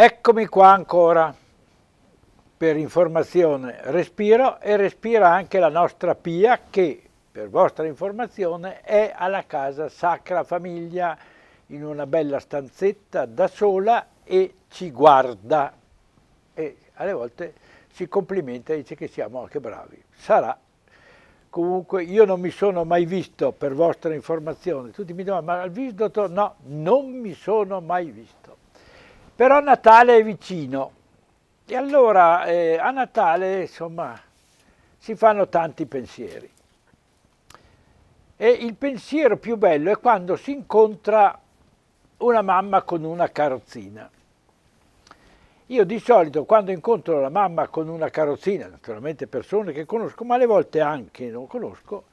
Eccomi qua ancora per informazione Respiro e respira anche la nostra Pia che, per vostra informazione, è alla casa Sacra Famiglia in una bella stanzetta da sola e ci guarda e alle volte si complimenta e dice che siamo anche bravi. Sarà. Comunque io non mi sono mai visto, per vostra informazione. Tutti mi domandano, ma al visdoto? No, non mi sono mai visto. Però Natale è vicino e allora eh, a Natale insomma si fanno tanti pensieri. E il pensiero più bello è quando si incontra una mamma con una carrozzina. Io di solito quando incontro la mamma con una carrozzina, naturalmente persone che conosco, ma alle volte anche non conosco,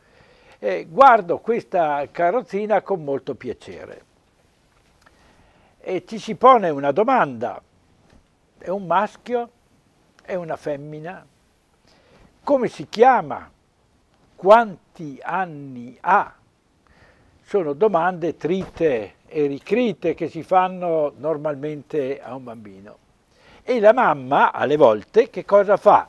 eh, guardo questa carrozzina con molto piacere e ci si pone una domanda, è un maschio, è una femmina, come si chiama, quanti anni ha? Sono domande trite e ricrite che si fanno normalmente a un bambino. E la mamma, alle volte, che cosa fa?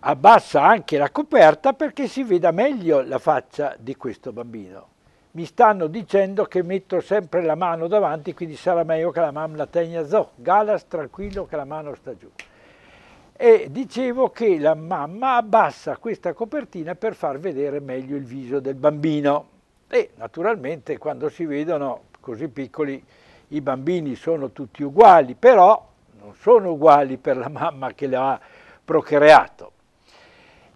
Abbassa anche la coperta perché si veda meglio la faccia di questo bambino mi stanno dicendo che metto sempre la mano davanti, quindi sarà meglio che la mamma la tenga zo, galas tranquillo che la mano sta giù. E dicevo che la mamma abbassa questa copertina per far vedere meglio il viso del bambino. E naturalmente quando si vedono così piccoli i bambini sono tutti uguali, però non sono uguali per la mamma che le ha procreato.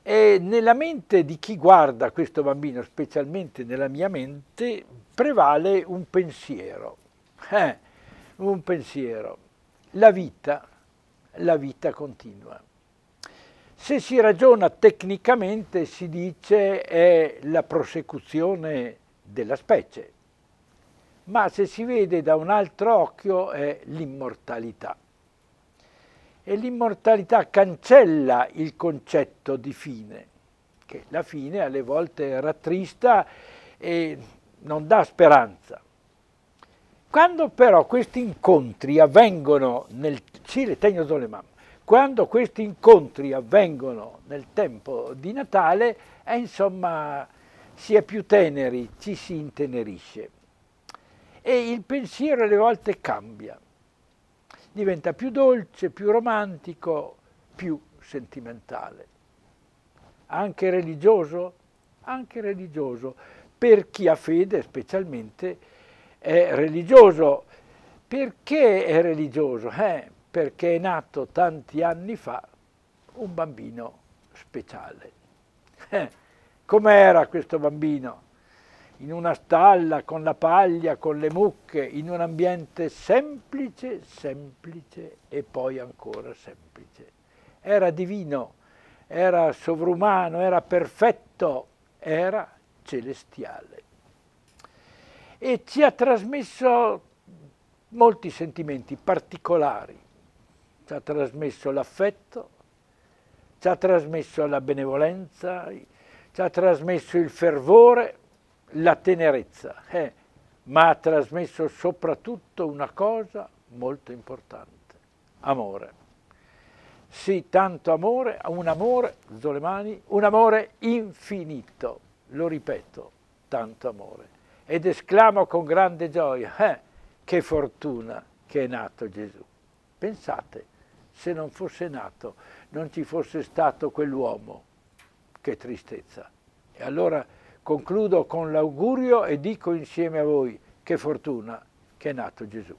E nella mente di chi guarda questo bambino, specialmente nella mia mente, prevale un pensiero. Eh, un pensiero. La vita, la vita continua. Se si ragiona tecnicamente si dice è la prosecuzione della specie, ma se si vede da un altro occhio è l'immortalità e l'immortalità cancella il concetto di fine, che la fine alle volte rattrista e non dà speranza. Quando però questi incontri avvengono nel Cile Tegno Zolemam, quando questi incontri avvengono nel tempo di Natale, è eh, insomma si è più teneri, ci si intenerisce e il pensiero alle volte cambia diventa più dolce, più romantico, più sentimentale. Anche religioso? Anche religioso. Per chi ha fede specialmente è religioso. Perché è religioso? Eh, perché è nato tanti anni fa un bambino speciale. Eh, com'era questo bambino? in una stalla, con la paglia, con le mucche, in un ambiente semplice, semplice e poi ancora semplice. Era divino, era sovrumano, era perfetto, era celestiale. E ci ha trasmesso molti sentimenti particolari, ci ha trasmesso l'affetto, ci ha trasmesso la benevolenza, ci ha trasmesso il fervore, la tenerezza, eh, ma ha trasmesso soprattutto una cosa molto importante, amore. Sì, tanto amore, un amore, Zolemani, un amore infinito, lo ripeto, tanto amore. Ed esclamo con grande gioia, eh, che fortuna che è nato Gesù. Pensate, se non fosse nato, non ci fosse stato quell'uomo, che tristezza. E allora Concludo con l'augurio e dico insieme a voi che fortuna che è nato Gesù.